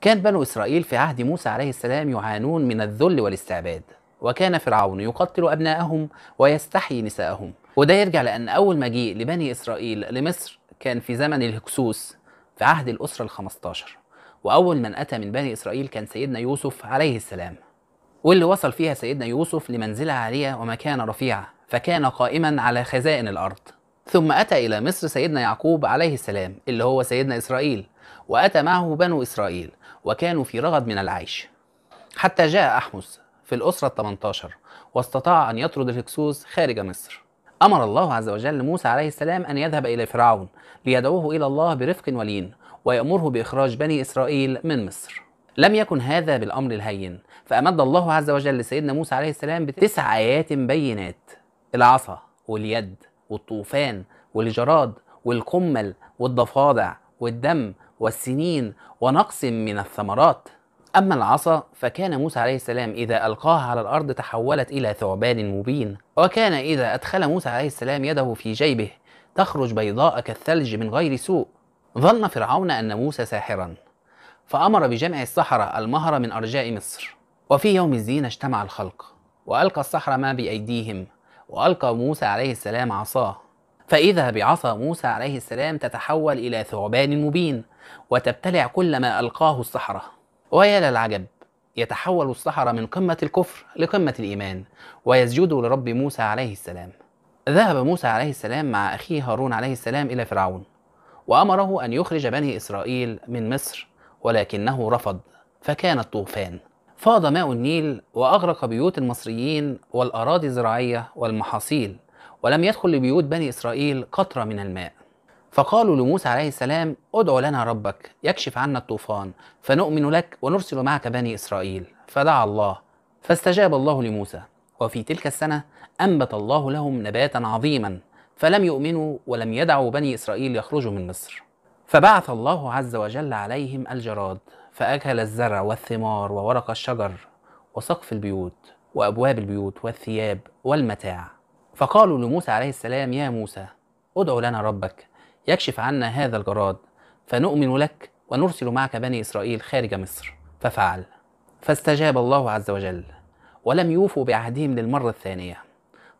كان بنو إسرائيل في عهد موسى عليه السلام يعانون من الذل والاستعباد وكان فرعون يقتل أبناءهم ويستحيي نساءهم وده يرجع لأن أول مجيء لبني إسرائيل لمصر كان في زمن الهكسوس في عهد الأسرة الخمستاشر وأول من أتى من بني إسرائيل كان سيدنا يوسف عليه السلام واللي وصل فيها سيدنا يوسف لمنزلة عالية ومكانة رفيعة فكان قائما على خزائن الأرض ثم أتى إلى مصر سيدنا يعقوب عليه السلام اللي هو سيدنا إسرائيل وأتى معه بنو إسرائيل وكانوا في رغد من العيش حتى جاء أحمس في الأسرة 18 واستطاع أن يطرد الهكسوس خارج مصر أمر الله عز وجل موسى عليه السلام أن يذهب إلى فرعون ليدعوه إلى الله برفق ولين ويأمره بإخراج بني إسرائيل من مصر لم يكن هذا بالأمر الهين فأمد الله عز وجل سيدنا موسى عليه السلام بتسع آيات بينات العصا واليد والطوفان والجراد والقمل والضفادع والدم والسنين ونقص من الثمرات أما العصا فكان موسى عليه السلام إذا ألقاها على الأرض تحولت إلى ثعبان مبين وكان إذا أدخل موسى عليه السلام يده في جيبه تخرج بيضاء كالثلج من غير سوء ظن فرعون أن موسى ساحرا فأمر بجمع السحرة المهرة من أرجاء مصر وفي يوم الزينة اجتمع الخلق وألقى السحرة ما بأيديهم وألقى موسى عليه السلام عصاه فإذا بعصا موسى عليه السلام تتحول إلى ثعبان مبين وتبتلع كل ما ألقاه السحرة ويا للعجب يتحول السحرة من قمة الكفر لقمة الإيمان ويسجدوا لرب موسى عليه السلام ذهب موسى عليه السلام مع أخيه هارون عليه السلام إلى فرعون وأمره أن يخرج بني إسرائيل من مصر ولكنه رفض فكان الطوفان فاض ماء النيل وأغرق بيوت المصريين والأراضي الزراعية والمحاصيل ولم يدخل لبيوت بني إسرائيل قطرة من الماء فقالوا لموسى عليه السلام ادع لنا ربك يكشف عنا الطوفان فنؤمن لك ونرسل معك بني إسرائيل فدعا الله فاستجاب الله لموسى وفي تلك السنة أنبت الله لهم نباتا عظيما فلم يؤمنوا ولم يدعوا بني إسرائيل يخرجوا من مصر فبعث الله عز وجل عليهم الجراد فأكل الزرع والثمار وورق الشجر وسقف البيوت وأبواب البيوت والثياب والمتاع فقالوا لموسى عليه السلام يا موسى ادع لنا ربك يكشف عنا هذا الجراد فنؤمن لك ونرسل معك بني اسرائيل خارج مصر ففعل فاستجاب الله عز وجل ولم يوفوا بعهدهم للمره الثانيه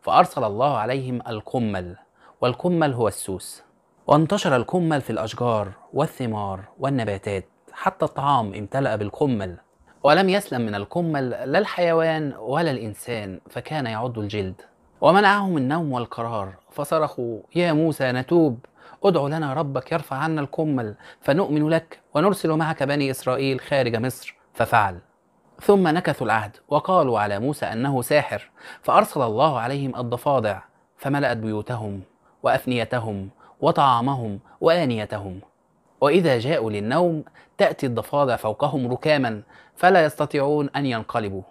فارسل الله عليهم القمل والقمل هو السوس وانتشر القمل في الاشجار والثمار والنباتات حتى الطعام امتلا بالقمل ولم يسلم من القمل لا الحيوان ولا الانسان فكان يعض الجلد ومنعهم النوم والقرار فصرخوا يا موسى نتوب ادع لنا ربك يرفع عنا الكمل فنؤمن لك ونرسل معك بني إسرائيل خارج مصر ففعل ثم نكثوا العهد وقالوا على موسى أنه ساحر فأرسل الله عليهم الضفادع فملأت بيوتهم وأفنيتهم وطعامهم وآنيتهم وإذا جاءوا للنوم تأتي الضفادع فوقهم ركاما فلا يستطيعون أن ينقلبوا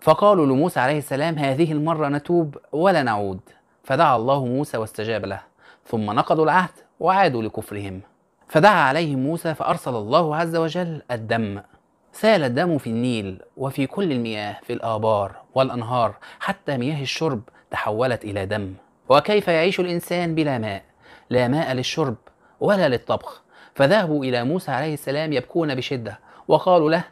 فقالوا لموسى عليه السلام هذه المرة نتوب ولا نعود فدعا الله موسى واستجاب له ثم نقضوا العهد وعادوا لكفرهم فدعا عليهم موسى فأرسل الله عز وجل الدم سال الدم في النيل وفي كل المياه في الآبار والأنهار حتى مياه الشرب تحولت إلى دم وكيف يعيش الإنسان بلا ماء لا ماء للشرب ولا للطبخ فذهبوا إلى موسى عليه السلام يبكون بشدة وقالوا له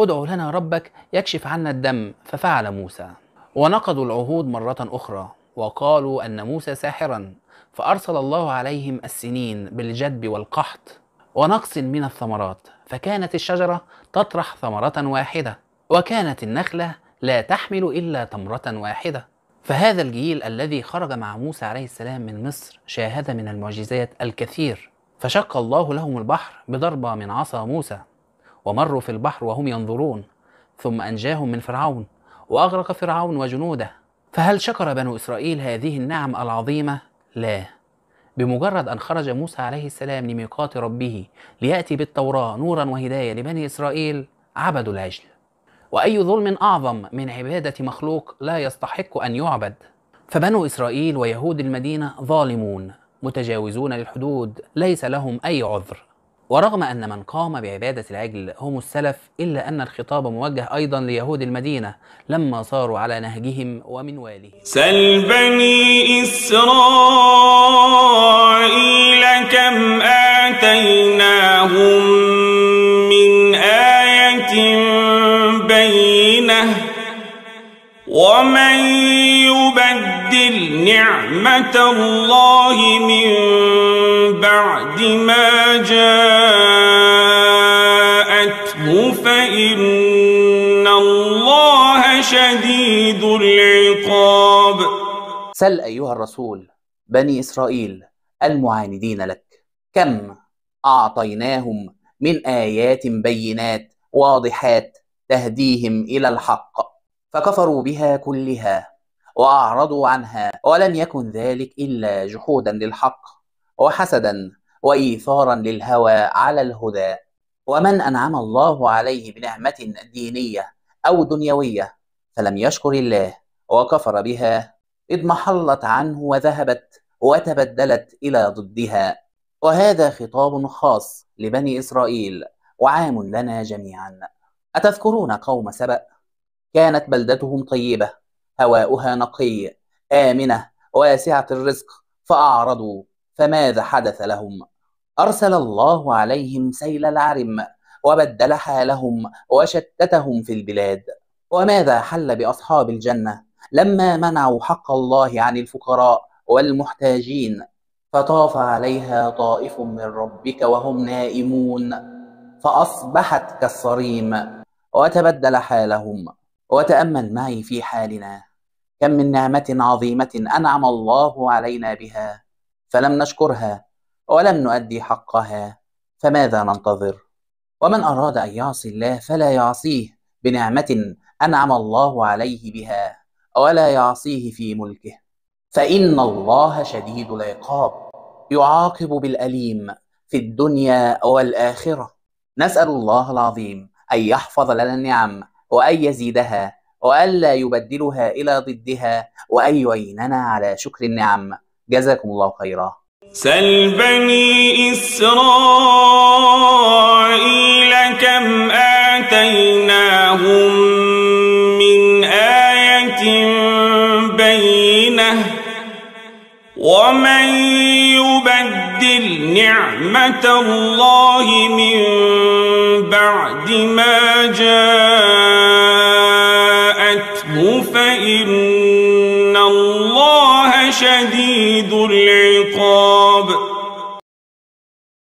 ادعو لنا ربك يكشف عنا الدم ففعل موسى ونقضوا العهود مرة أخرى وقالوا أن موسى ساحرا فأرسل الله عليهم السنين بالجدب والقحط ونقص من الثمرات فكانت الشجرة تطرح ثمرة واحدة وكانت النخلة لا تحمل إلا تمرة واحدة فهذا الجيل الذي خرج مع موسى عليه السلام من مصر شاهد من المعجزات الكثير فشق الله لهم البحر بضربة من عصا موسى ومروا في البحر وهم ينظرون ثم أنجاهم من فرعون وأغرق فرعون وجنوده فهل شكر بنو إسرائيل هذه النعم العظيمة؟ لا بمجرد أن خرج موسى عليه السلام لميقات ربه ليأتي بالتوراة نورا وهداية لبني إسرائيل عبدوا العجل وأي ظلم أعظم من عبادة مخلوق لا يستحق أن يعبد فبنو إسرائيل ويهود المدينة ظالمون متجاوزون للحدود ليس لهم أي عذر ورغم أن من قام بعبادة العجل هم السلف إلا أن الخطاب موجه أيضا ليهود المدينة لما صاروا على نهجهم ومنوالهم سل بني إسرائيل كم ومن يبدل نعمة الله من بعد ما جاءته فإن الله شديد العقاب سل أيها الرسول بني إسرائيل المعاندين لك كم أعطيناهم من آيات بينات واضحات تهديهم إلى الحق فكفروا بها كلها وأعرضوا عنها ولم يكن ذلك إلا جحودا للحق وحسدا وإيثارا للهوى على الهدى ومن أنعم الله عليه بنعمة دينية أو دنيوية فلم يشكر الله وكفر بها اضمحلت عنه وذهبت وتبدلت إلى ضدها وهذا خطاب خاص لبني إسرائيل وعام لنا جميعا أتذكرون قوم سبأ كانت بلدتهم طيبة هواؤها نقي آمنة واسعة الرزق فأعرضوا فماذا حدث لهم؟ أرسل الله عليهم سيل العرم وبدل حالهم وشتتهم في البلاد وماذا حل بأصحاب الجنة لما منعوا حق الله عن الفقراء والمحتاجين فطاف عليها طائف من ربك وهم نائمون فأصبحت كالصريم وتبدل حالهم وتأمل معي في حالنا كم من نعمة عظيمة أنعم الله علينا بها فلم نشكرها ولم نؤدي حقها فماذا ننتظر؟ ومن أراد أن يعصي الله فلا يعصيه بنعمة أنعم الله عليه بها ولا يعصيه في ملكه فإن الله شديد العقاب يعاقب بالأليم في الدنيا والآخرة نسأل الله العظيم أن يحفظ لنا النعم وأن يزيدها وألا يبدلها إلى ضدها وأن يعيننا على شكر النعم جزاكم الله خيرا سل بني إسرائيل كم آتيناهم من آية بينة ومن يبدل نعمة الله من بعد ما جاءه يريد